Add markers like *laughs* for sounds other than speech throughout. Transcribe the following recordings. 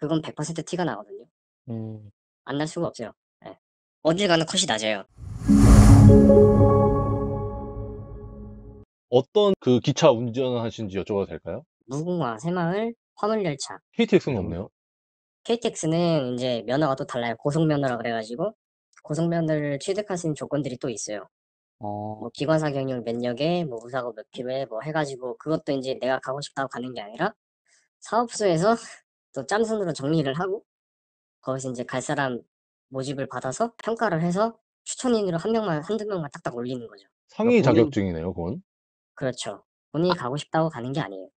그건 100% 티가 나거든요. 음. 안 날 수가 없어요. 네. 어딜 가는 컷이 낮아요. 어떤 그 기차 운전하신지 여쭤봐도 될까요? 무궁화, 새마을, 화물열차. KTX는 없네요. KTX는 이제 면허가 또 달라요. 고속면허라 그래가지고 고속면허를 취득할수 있는 조건들이 또 있어요. 어, 뭐 기관사 경력 몇 역에 뭐 우사고 몇 킬로에 뭐 해가지고 그것도 이제 내가 가고 싶다고 가는 게 아니라 사업소에서 또 짬순으로 정리를 하고 거기서 이제 갈 사람 모집을 받아서 평가를 해서 추천인으로 한 명만 한두 명만 딱딱 올리는 거죠. 상위 그러니까 본인- 자격증이네요, 그건. 그렇죠. 본인이 아. 가고 싶다고 가는 게 아니에요.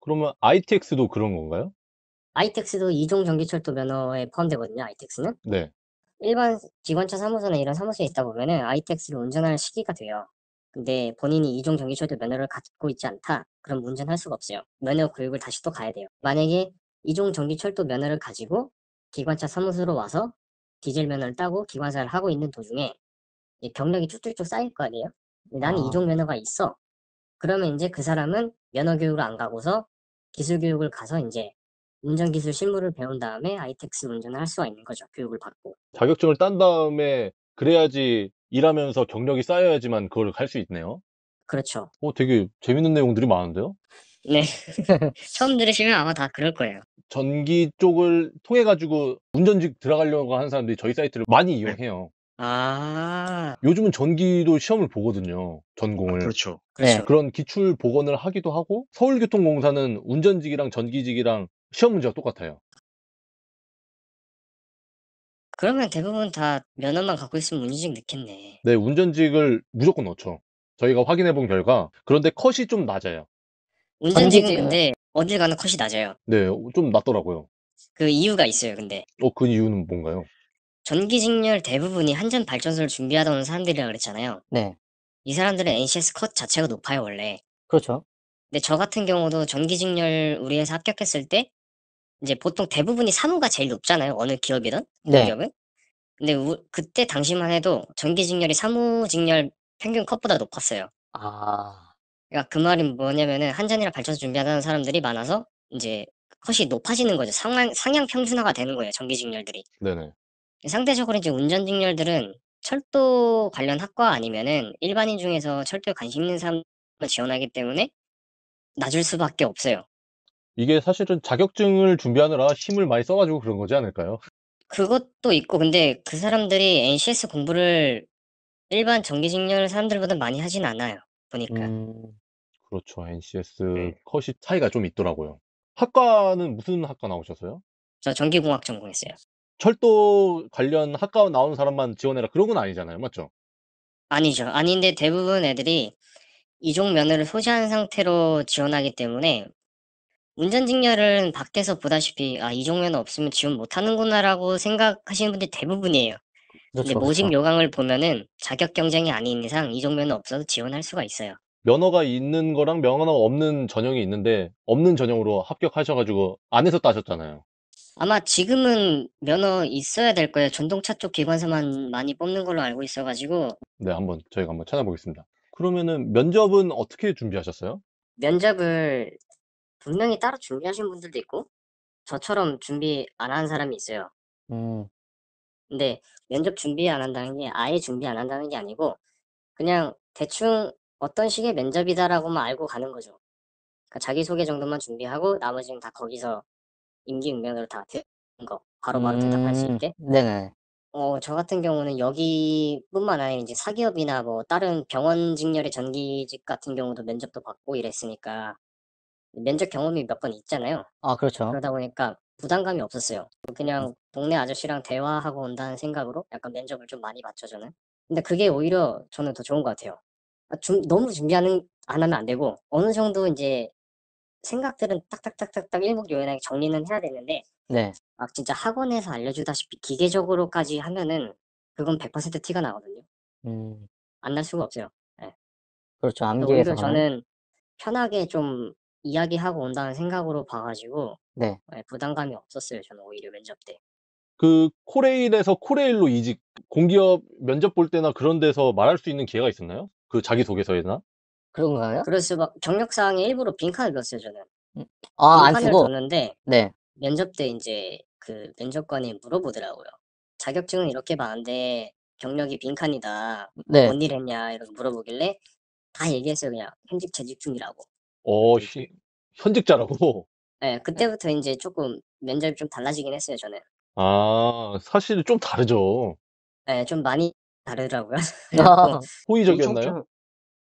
그러면 ITX도 그런 건가요? 아이텍스도 이종 전기철도 면허에 포함되거든요. 아이텍스는 네. 일반 기관차 사무소나 이런 사무소에 있다 보면은 아이텍스를 운전할 시기가 돼요. 근데 본인이 이종 전기철도 면허를 갖고 있지 않다. 그럼 운전할 수가 없어요. 면허 교육을 다시 또 가야 돼요. 만약에 이종 전기철도 면허를 가지고 기관차 사무소로 와서 디젤 면허를 따고 기관사를 하고 있는 도중에 경력이 쭉쭉쭉 쌓일 거 아니에요? 나는 아. 이종 면허가 있어. 그러면 이제 그 사람은 면허 교육을 안 가고서 기술 교육을 가서 이제 운전 기술 실무를 배운 다음에 아이텍스 운전을 할 수가 있는 거죠. 교육을 받고. 자격증을 딴 다음에 그래야지 일하면서 경력이 쌓여야지만 그걸 할 수 있네요. 그렇죠. 어, 되게 재밌는 내용들이 많은데요? 네. *laughs* 처음 들으시면 아마 다 그럴 거예요. 전기 쪽을 통해 가지고 운전직 들어가려고 하는 사람들이 저희 사이트를 많이 네. 이용해요. 아, 요즘은 전기도 시험을 보거든요. 전공을. 그렇죠. 네. 그렇죠. 그런 기출 복원을 하기도 하고 서울교통공사는 운전직이랑 전기직이랑 시험 문제가 똑같아요. 그러면 대부분 다 면허만 갖고 있으면 운전직 넣겠네. 네, 운전직을 무조건 넣죠. 저희가 확인해 본 결과 그런데 컷이 좀 낮아요. 운전지금 전 근데 어딜 가는 컷이 낮아요. 네, 어, 좀 낮더라고요. 그 이유가 있어요. 근데 어, 그 이유는 뭔가요? 전기직렬 대부분이 한전 발전소를 준비하던 사람들이라 그랬잖아요. 네. 이 사람들은 NCS 컷 자체가 높아요 원래. 그렇죠. 근데 저 같은 경우도 전기직렬 우리 회사 합격했을 때 이제 보통 대부분이 산호가 제일 높잖아요. 어느 기업이든 네. 기업은. 근데 우- 그때 당시만 해도 전기직렬이 사무직렬 평균 컷보다 높았어요. 아. 그러니까 그 말이 뭐냐면은 한전이랑 발전소 준비하는 사람들이 많아서 이제 컷이 높아지는 거죠. 상향, 상향 평준화가 되는 거예요. 전기직렬들이. 네네. 상대적으로 이제 운전직렬들은 철도 관련 학과 아니면은 일반인 중에서 철도에 관심 있는 사람을 지원하기 때문에 낮을 수밖에 없어요. 이게 사실은 자격증을 준비하느라 힘을 많이 써가지고 그런 거지 않을까요? 그것도 있고 근데 그 사람들이 NCS 공부를 일반 전기직렬 사람들보다 많이 하진 않아요. 보니까. 음. 그렇죠. NCS 네. 컷이 차이가 좀 있더라고요. 학과는 무슨 학과 나오셨어요? 저 전기공학 전공했어요. 철도 관련 학과 나오는 사람만 지원해라 그런 건 아니잖아요. 맞죠? 아니죠. 아닌데 대부분 애들이 이종 면허를 소지한 상태로 지원하기 때문에 운전직렬은 밖에서 보다시피 아 이종 면허 없으면 지원 못하는구나라고 생각하시는 분들이 대부분이에요. 그렇죠. 근데 그렇죠, 모집 그렇죠. 요강을 보면은 자격 경쟁이 아닌 이상 이종면은 없어도 지원할 수가 있어요. 면허가 있는 거랑 면허가 없는 전형이 있는데 없는 전형으로 합격하셔가지고 안에서 따셨잖아요. 아마 지금은 면허 있어야 될 거예요. 전동차 쪽 기관사만 많이 뽑는 걸로 알고 있어가지고 네, 한번 저희가 한번 찾아보겠습니다. 그러면은 면접은 어떻게 준비하셨어요? 면접을 분명히 따로 준비하신 분들도 있고 저처럼 준비 안 한 사람이 있어요. 음, 근데 면접 준비 안 한다는 게 아예 준비 안 한다는 게 아니고 그냥 대충 어떤 식의 면접이다라고만 알고 가는 거죠. 그러니까 자기소개 정도만 준비하고 나머지는 다 거기서 임기응변으로 다듣는거 바로바로 대답할 수 음. 있게. 네네. 어, 저 같은 경우는 여기뿐만 아니라 이제 사기업이나 뭐 다른 병원 직렬의 전기직 같은 경우도 면접도 받고 이랬으니까 면접 경험이 몇 번 있잖아요. 아, 그렇죠. 그러다 보니까 부담감이 없었어요. 그냥 음. 동네 아저씨랑 대화하고 온다는 생각으로 약간 면접을 좀 많이 봤죠, 저는. 근데 그게 오히려 저는 더 좋은 것 같아요. 아, 좀 너무 준비하는, 안 하면 안 되고, 어느 정도 이제 생각들은 딱딱딱딱딱 일목요연하게 정리는 해야 되는데, 네. 막 아, 진짜 학원에서 알려주다시피 기계적으로까지 하면은 그건 100% 티가 나거든요. 음, 안 날 수가 없어요. 예. 그렇죠. 래서 암기해서 오히려 저는 편하게 좀 이야기하고 온다는 생각으로 봐가지고 네. 예, 부담감이 없었어요. 저는 오히려 면접 때. 그 코레일에서 코레일로 이직 공기업 면접 볼 때나 그런 데서 말할 수 있는 기회가 있었나요? 그 자기소개서에나? 그런가요? 그럴 수밖 경력사항에 일부러 빈칸을 넣었어요. 저는 음. 아, 안 빈칸을 쓰고. 넣었는데 네. 면접 때 이제 그 면접관이 물어보더라고요. 자격증은 이렇게 많은데 경력이 빈칸이다. 네. 뭔 일 했냐 이렇게 물어보길래 다 얘기했어요. 그냥 현직 재직 중이라고. 어, 시- 현직자라고. 예. 그때부터 이제 조금 면접이 좀 달라지긴 했어요 저는. 아 사실 좀 다르죠. 예. 좀 많이 다르더라고요. *laughs* 그 호의적이었나요?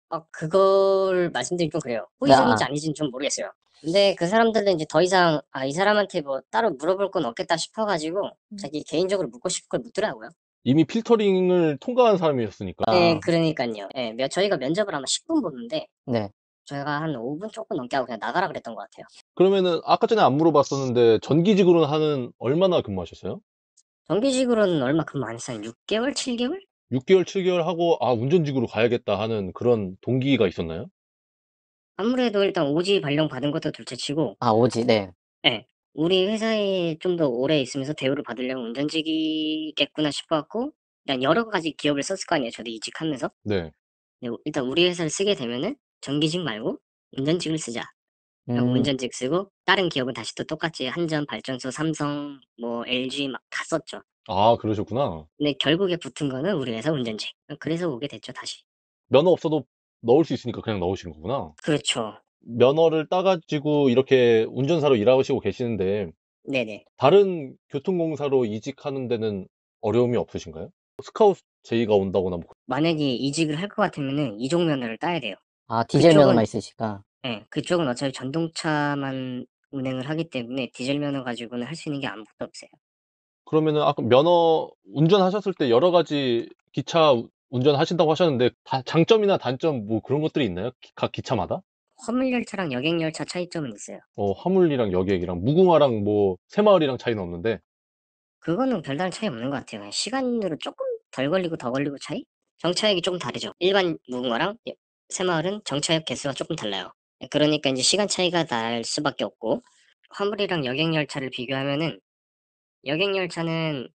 아 그걸 말씀드리기 좀 그래요. 호의적인지 아아. 닌지는좀 모르겠어요. 근데 그 사람들은 이제더 이상 '아 이 사람한테 뭐 따로 물어볼 건 없겠다.' 싶어 가지고 음. 자기 개인적으로 묻고 싶을걸 묻더라고요. 이미 필터링을 통과한 사람이었으니까. 네, 그러니깐요. 예. 저희가 면접을 아마 10분 보는데 네. 저희가 한 5분 조금 넘게 하고 그냥 나가라 그랬던 것 같아요. 그러면은 아까 전에 안 물어봤었는데 전기직으로 하는 얼마나 근무하셨어요? 전기직으로는 얼마 근무 안 했어요. 6개월, 7개월? 6개월, 7개월 하고 아 운전직으로 가야겠다 하는 그런 동기가 있었나요? 아무래도 일단 오지 발령 받은 것도 둘째치고, 아, 오지, 네. 예, 우리 회사에 좀 더 오래 있으면서 대우를 받으려면 운전직이겠구나 싶어갖고, 일단 여러 가지 기업을 썼을 거 아니에요. 저도 이직하면서. 네. 일단 우리 회사를 쓰게 되면은 전기직 말고 운전직을 쓰자. 음, 운전직 쓰고 다른 기업은 다시 또 똑같이 한전, 발전소, 삼성, 뭐 LG 막다 썼죠. 아, 그러셨구나. 근데 결국에 붙은 거는 우리 회사 운전직. 그래서 오게 됐죠, 다시. 면허 없어도 넣을 수 있으니까 그냥 넣으신 거구나. 그렇죠. 면허를 따가지고 이렇게 운전사로 일하시고 계시는데 네네. 다른 교통공사로 이직하는 데는 어려움이 없으신가요? 스카웃 제의가 온다거나 뭐 만약에 이직을 할 것 같으면은 이종 면허를 따야 돼요. 아 디젤 면허만 있으시니까. 예. 그쪽은 어차피 전동차만 운행을 하기 때문에 디젤 면허 가지고는 할 수 있는 게 아무것도 없어요. 그러면은 아까 면허 운전하셨을 때 여러 가지 기차 운전하신다고 하셨는데 다 장점이나 단점 뭐 그런 것들이 있나요? 각 기차마다? 화물열차랑 여객열차 차이점은 있어요. 어, 화물이랑 여객이랑 무궁화랑 뭐 새마을이랑 차이는 없는데 그거는 별다른 차이 없는 것 같아요. 시간으로 조금 덜 걸리고 더 걸리고 차이? 정차액이 조금 다르죠. 일반 무궁화랑 새마을은 정차협 개수가 조금 달라요. 예, 그러니까 이제 시간 차이가 날 수밖에 없고 화물이랑 여객열차를 비교하면은 여객열차는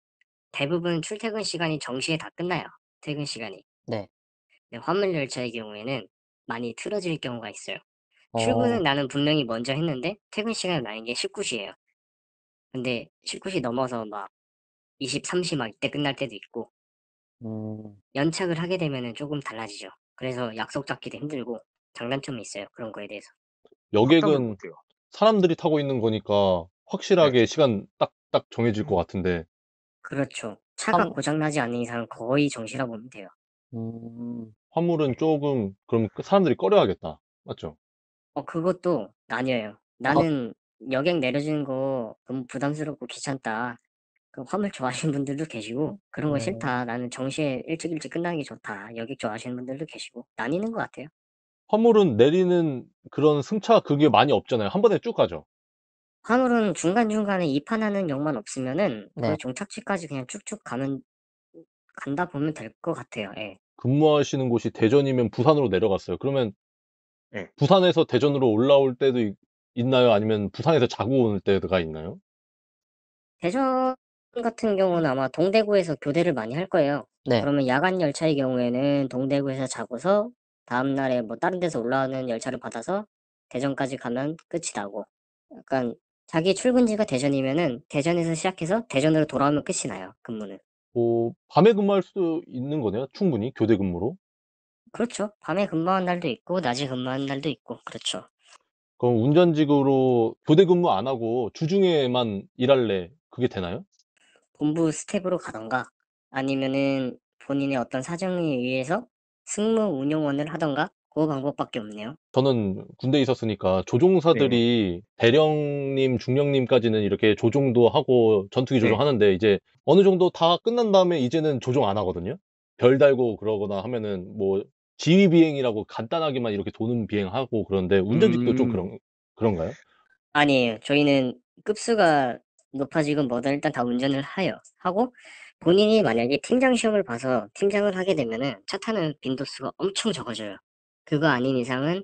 대부분 출퇴근 시간이 정시에 다 끝나요. 퇴근 시간이. 네. 근데 화물열차의 경우에는 많이 틀어질 경우가 있어요. 어. 출근은 나는 분명히 먼저 했는데 퇴근 시간은 나는 게 19시예요. 근데 19시 넘어서 막 20, 30막 이때 끝날 때도 있고 음, 연착을 하게 되면은 조금 달라지죠. 그래서 약속 잡기도 힘들고 장단점이 있어요. 그런 거에 대해서. 여객은 사람들이 타고 있는 거니까 확실하게 네. 시간 딱딱 정해질 것 음. 같은데. 그렇죠. 차가 아, 고장나지 않는 이상 거의 정시라 고 보면 돼요. 음, 화물은 조금 그럼 그 사람들이 꺼려하겠다. 맞죠? 어 그것도 나뉘어요. 아. 나는 여객 내려주는 거 너무 부담스럽고 귀찮다. 그 화물 좋아하시는 분들도 계시고 그런 거 네. 싫다. 나는 정시에 일찍 일찍 끝나는 게 좋다. 여기 좋아하시는 분들도 계시고 나뉘는 것 같아요. 화물은 내리는 그런 승차 그게 많이 없잖아요. 한 번에 쭉 가죠. 화물은 중간중간에 이판하는 역만 없으면은 그 네. 거 종착지까지 그냥 쭉쭉 가는 간다 보면 될 것 같아요. 예. 근무하시는 곳이 대전이면 부산으로 내려갔어요. 그러면 네. 부산에서 대전으로 올라올 때도 있- 나요 아니면 부산에서 자고 오는 때가 있나요? 대전 같은 경우는 아마 동대구에서 교대를 많이 할 거예요. 네. 그러면 야간 열차의 경우에는 동대구에서 자고서 다음 날에 뭐 다른 데서 올라오는 열차를 받아서 대전까지 가면 끝이 나고 약간 자기 출근지가 대전이면은 대전에서 시작해서 대전으로 돌아오면 끝이 나요, 근무는. 뭐 밤에 근무할 수도 있는 거네요, 충분히 교대 근무로? 그렇죠. 밤에 근무하는 날도 있고 낮에 근무하는 날도 있고 그렇죠. 그럼 운전직으로 교대 근무 안 하고 주중에만 일할래 그게 되나요? 본부 스텝으로 가던가 아니면은 본인의 어떤 사정에 의해서 승무 운영원을 하던가 그 방법밖에 없네요. 저는 군대에 있었으니까 조종사들이 네. 대령님, 중령님까지는 이렇게 조종도 하고 전투기 네. 조종하는데 이제 어느 정도 다 끝난 다음에 이제는 조종 안 하거든요. 별 달고 그러거나 하면은 뭐 지휘 비행이라고 간단하게만 이렇게 도는 비행하고 그런데 운전직도 좀 음. 그런 그런가요? 아니에요. 저희는 급수가 높아지고 뭐든 일단 다 운전을 하여 하고 본인이 만약에 팀장 시험을 봐서 팀장을 하게 되면은 차 타는 빈도수가 엄청 적어져요. 그거 아닌 이상은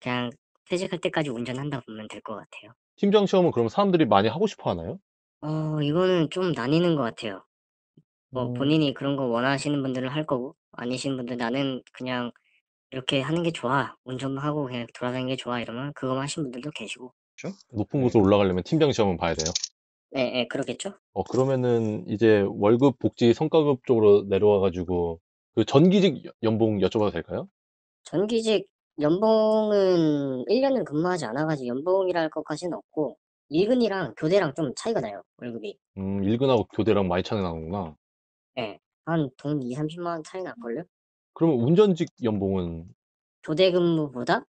그냥 퇴직할 때까지 운전한다 보면 될 것 같아요. 팀장 시험은 그럼 사람들이 많이 하고 싶어 하나요? 어 이거는 좀 나뉘는 것 같아요. 뭐 음. 본인이 그런 거 원하시는 분들은 할 거고 아니신 분들 나는 그냥 이렇게 하는 게 좋아 운전만 하고 그냥 돌아다니는 게 좋아 이러면 그거만 하신 분들도 계시고 그렇죠? 높은 곳으로 올라가려면 팀장 시험은 봐야 돼요. 네, 예 그러겠죠. 어 그러면은 이제 월급 복지 성과급 쪽으로 내려와 가지고 그 전기직 연봉 여쭤봐도 될까요? 전기직 연봉은 1년은 근무하지 않아 가지고 연봉이랄 것까지는 없고 일근이랑 교대랑 좀 차이가 나요, 월급이. 음 일근하고 교대랑 많이 차이가 나는구나. 예. 한돈2 3 0 0 0 0원 차이 날걸요? 그러면 운전직 연봉은? 교대 근무보다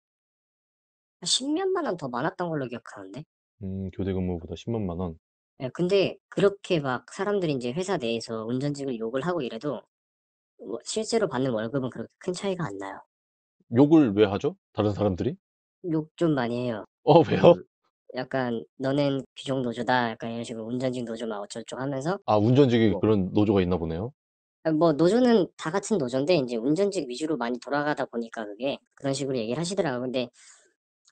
1 0 0만원 더 많았던 걸로 기억하는데. 음 교대 근무보다 1 0 0만 원. 예, 근데 그렇게 막 사람들이 인제 회사 내에서 운전직을 욕을 하고 이래도 뭐 실제로 받는 월급은 그렇게 큰 차이가 안 나요. 욕을 왜 하죠? 다른 사람들이? 욕 좀 많이 해요. 어 왜요? 그 약간 "너넨 귀족 노조다." 약간 이런 식으로 "운전직 노조." 막어쩌고쩌 하면서 아운전직이뭐 그런 노조가 있나 보네요. 아, 뭐 노조는 다 같은 노조인데 인제 운전직 위주로 많이 돌아가다 보니까 그게 그런 식으로 얘기를 하시더라고요. 근데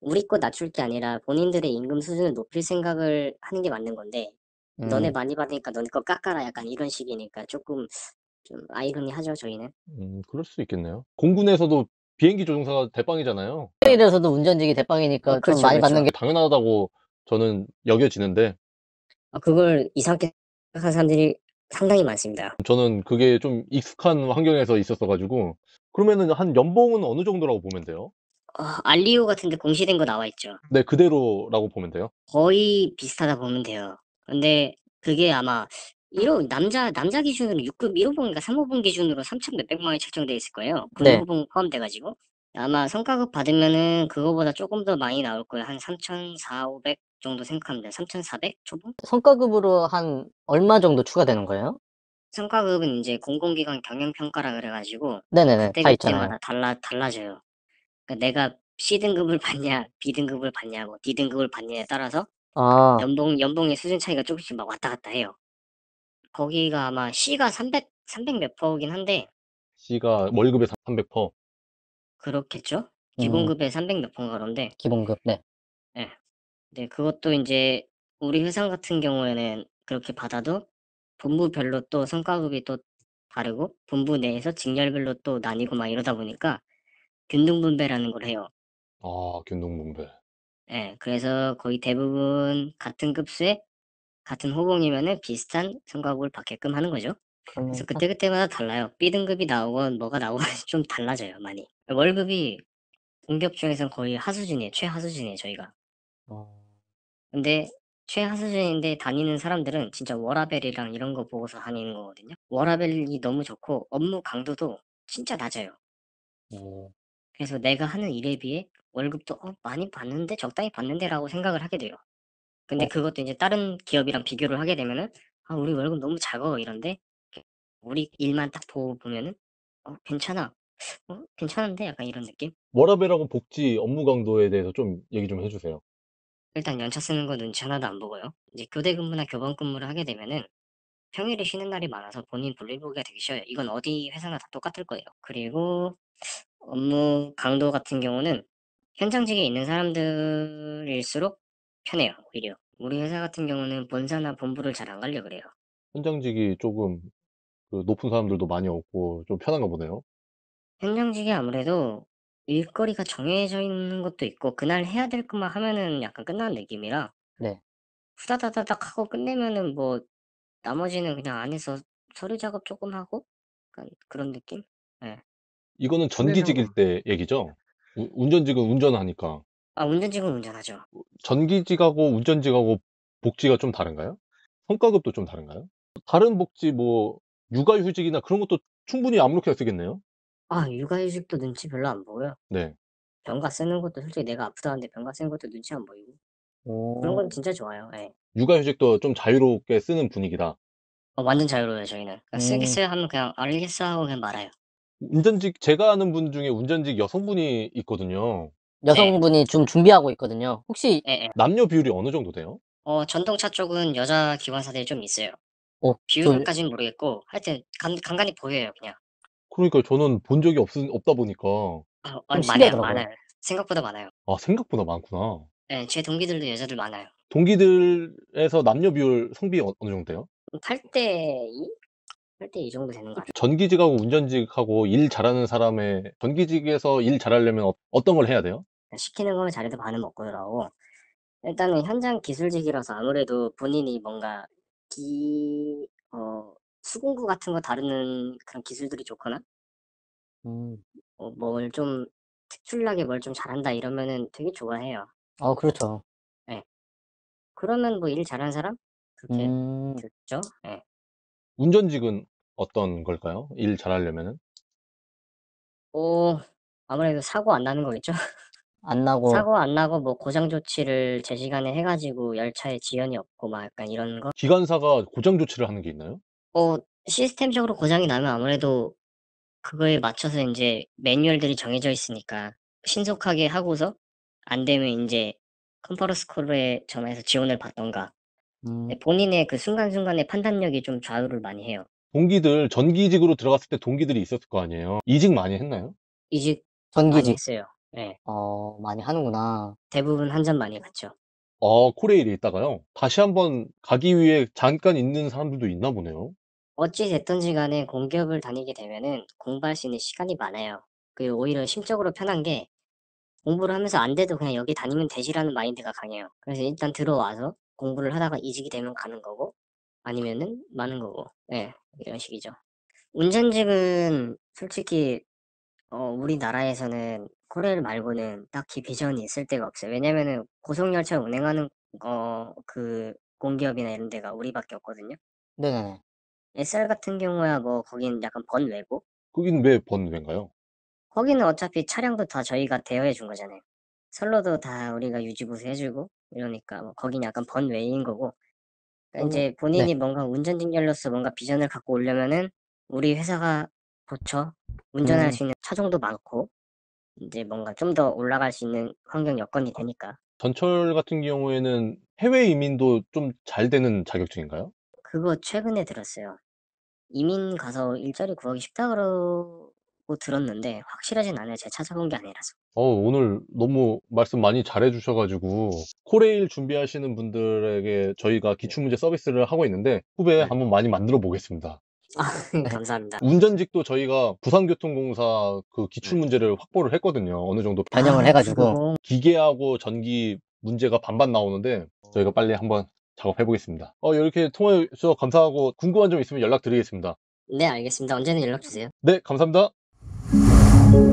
우리 거 낮출 게 아니라 본인들의 임금 수준을 높일 생각을 하는 게 맞는 건데 음. 너네 많이 받으니까 너네 거 깎아라 약간 이런 식이니까 조금 좀 아이러니하죠 저희는. 음, 그럴 수 있겠네요. 공군에서도 비행기 조종사가 대빵이잖아요. 이래서도 운전직이 대빵이니까 어, 그렇죠, 많이 받는 그렇죠. 게 당연하다고 저는 여겨지는데 아, 그걸 이상하게 생각하는 사람들이 상당히 많습니다. 저는 그게 좀 익숙한 환경에서 있었어가지고 그러면은 한 연봉은 어느 정도라고 보면 돼요? 어, 알리오 같은데 공시된 거 나와 있죠. 네, 그대로라고 보면 돼요. 거의 비슷하다 보면 돼요. 근데 그게 아마 1호 남자 남자 기준으로 6급 1호봉인가 3호봉 기준으로 3천 몇백만 원이 책정돼 있을 거예요. 네. 9호봉 포함돼가지고 아마 성과급 받으면은 그거보다 조금 더 많이 나올 거예요. 한 3천 4, 500 정도 생각하면 돼요. 3,400 초봉? 성과급으로 한 얼마 정도 추가되는 거예요? 성과급은 이제 공공기관 경영평가라 그래가지고 네네네 그때 다 있잖아요. 그때마다 달라 달라져요. 그러니까 내가 C 등급을 *laughs* 받냐, B 등급을 받냐, 뭐 D 등급을 받냐에 따라서 아, 연봉 연봉의 수준 차이가 조금씩 막 왔다 갔다 해요. 거기가 아마 C가 300 300 몇 퍼긴 한데 C가 월급의 300%. 그렇겠죠? 음, 기본급에 300 몇 퍼인가 그런데 기본급, 네. 예. 네, 그것도 이제 우리 회사 같은 경우에는 그렇게 받아도 본부별로 또 성과급이 또 다르고 본부 내에서 직렬별로 또 나뉘고 막 이러다 보니까 균등분배라는 걸 해요. 아, 균등분배. 예, 그래서 거의 대부분 같은 급수에 같은 호공이면은 비슷한 성과급을 받게끔 하는 거죠. 그래서 그러니까. 그때그때마다 달라요. B등급이 나오건 뭐가 나오건 *laughs* 좀 달라져요, 많이. 월급이 공격 중에서는 거의 하수진이에요최하수진이에요 저희가. 어. 근데 최하수진인데 다니는 사람들은 진짜 워라벨이랑 이런 거 보고서 다니는 거거든요. 워라벨이 너무 좋고 업무 강도도 진짜 낮아요. 그래서 내가 하는 일에 비해 월급도 어, 많이 받는데 적당히 받는데라고 생각을 하게 돼요. 근데 어. 그것도 이제 다른 기업이랑 비교를 하게 되면은 아 우리 월급 너무 작아 이런데 우리 일만 딱 보고 보면은 어 괜찮아 어 괜찮은데 약간 이런 느낌 워라밸하고 복지 업무 강도에 대해서 좀 얘기 좀 해주세요. 일단 연차 쓰는 거 눈치 하나도 안 보고요 이제 교대 근무나 교번 근무를 하게 되면은 평일에 쉬는 날이 많아서 본인 볼일 보기가 되기 쉬워요 이건 어디 회사나 다 똑같을 거예요 그리고 업무 강도 같은 경우는 현장직에 있는 사람들일수록 편해요, 오히려. 우리 회사 같은 경우는 본사나 본부를 잘 안 가려 그래요. 현장직이 조금 그 높은 사람들도 많이 없고 좀 편한가 보네요. 현장직이 아무래도 일거리가 정해져 있는 것도 있고 그날 해야 될 것만 하면은 약간 끝나는 느낌이라 네. 후다다다닥 하고 끝내면은 뭐 나머지는 그냥 안에서 서류 작업 조금 하고 약간 그런 느낌? 예. 이거는 전기직일 때 얘기죠? 운전직은 운전하니까. 아, 운전직은 운전하죠. 뭐 전기직하고 운전직하고 복지가 좀 다른가요? 성과급도 좀 다른가요? 다른 복지 뭐 육아휴직이나 그런 것도 충분히 아무렇게나 쓰겠네요. 아, 육아휴직도 눈치 별로 안보여요 네. 병가 쓰는 것도 솔직히 내가 아프다는데 병가 쓰는 것도 눈치 안 보이고. 어. 그런 건 진짜 좋아요. 예. 육아휴직도 좀 자유롭게 쓰는 분위기다. 어, 완전 자유로워요, 저희는. 그냥 그러니까 음. 쓰겠어요 하면 그냥 알겠어 하고 그냥 말아요. 운전직 제가 아는 분 중에 운전직 여성분이 있거든요. 네. 여성분이 좀 준비하고 있거든요. 혹시 예, 예. 남녀 비율이 어느 정도 돼요? 어, 전동차 쪽은 여자 기관사들이 좀 있어요. 어, 저, 비율까지는 모르겠고, 하여튼 간, 간간히 보여요, 그냥. 그러니까 저는 본 적이 없, 없다 보니까 아, 어, 어, 많아요, 신기하더라고요. 많아요. 생각보다 많아요. 아 생각보다 많구나. 예, 제 동기들도 여자들 많아요. 동기들에서 남녀 비율 성비 어- 느 정도예요? 8대 음, 2? 할때 이 정도 되는 거 같아요. 전기직하고 운전직하고 일 잘하는 사람의 전기직에서 일 잘하려면 어, 떤걸 해야 돼요? 그러니까 시키는 거면 자리도 반은 먹고 들어오고 일단은 현장 기술직이라서 아무래도 본인이 뭔가 기... 어, 수공구 같은 거 다루는 그런 기술들이 좋거나 음. 어, 뭘좀 특출나게 뭘 좀 잘한다 이러면은 되게 좋아해요. 아 그렇죠. 예. 그러면 뭐 일 잘하는 사람? 그렇게 음. 됐죠. 예. 운전직은 어떤 걸까요? 일 잘하려면은? 어 아무래도 사고 안 나는 거겠죠? *laughs* 안 나고 사고 안 나고 뭐 고장 조치를 제시간에 해 가지고 열차에 지연이 없고 막 약간 이런 거? 기관사가 고장 조치를 하는 게 있나요? 어 시스템적으로 고장이 나면 아무래도 그거에 맞춰서 이제 매뉴얼들이 정해져 있으니까 신속하게 하고서 안 되면 이제 컨퍼런스 콜에 전화해서 지원을 받던가 음. 네, 본인의 그 순간순간의 판단력이 좀 좌우를 많이 해요. 동기들 전기직으로 들어갔을 때 동기들이 있었을 거 아니에요? 이직 많이 했나요? 이직 전기직. 했어요. 네, 어, 많이 하는구나. 대부분 한 잔 많이 갔죠. 어 코레일에 있다가요. 다시 한번 가기 위해 잠깐 있는 사람들도 있나 보네요. 어찌 됐던지 간에 공기업을 다니게 되면은 공부할 수 있는 시간이 많아요. 그리 오히려 심적으로 편한 게 공부를 하면서 안 돼도 그냥 여기 다니면 되지라는 마인드가 강해요. 그래서 일단 들어와서 공부를 하다가 이직이 되면 가는 거고 아니면은 많은 거고 예 네, 이런 식이죠 운전직은 솔직히 어, 우리나라에서는 코레일 말고는 딱히 비전이 있을 데가 없어요 왜냐면은 고속열차 운행하는 어, 그 공기업이나 이런 데가 우리밖에 없거든요 네네네. SR 같은 경우야 뭐 거긴 약간 번외고 거긴 왜 번외인가요? 거기는 어차피 차량도 다 저희가 대여해 준 거잖아요. 선로도 다 우리가 유지보수 해주고 이러니까 뭐 거기는 약간 번외인 거고 그러니까 음, 이제 네. 본인이 네. 뭔가 운전진결로서 뭔가 비전을 갖고 오려면은 우리 회사가 고쳐 운전할 음. 수 있는 차종도 많고 이제 뭔가 좀 더 올라갈 수 있는 환경 여건이 어. 되니까 전철 같은 경우에는 해외 이민도 좀 잘 되는 자격증인가요? 그거 최근에 들었어요. 이민 가서 일자리 구하기 쉽다 그러 있고 들었는데 확실하진 않아요. 제가 찾아본 게 아니라서. 어, 오늘 너무 말씀 많이 잘해주셔가지고 코레일 준비하시는 분들에게 저희가 네. 기출문제 서비스를 하고 있는데 후배 네. 한번 많이 만들어 보겠습니다. 아, 네, 감사합니다. 운전직도 저희가 부산교통공사 그 기출문제를 확보를 했거든요. 어느 정도 반영을 아, 해가지고 기계하고 전기 문제가 반반 나오는데 저희가 빨리 한번 작업해 보겠습니다. 어, 이렇게 통화해 주셔서 감사하고 궁금한 점 있으면 연락드리겠습니다. 네, 알겠습니다. 언제든 연락 주세요. 네, 감사합니다.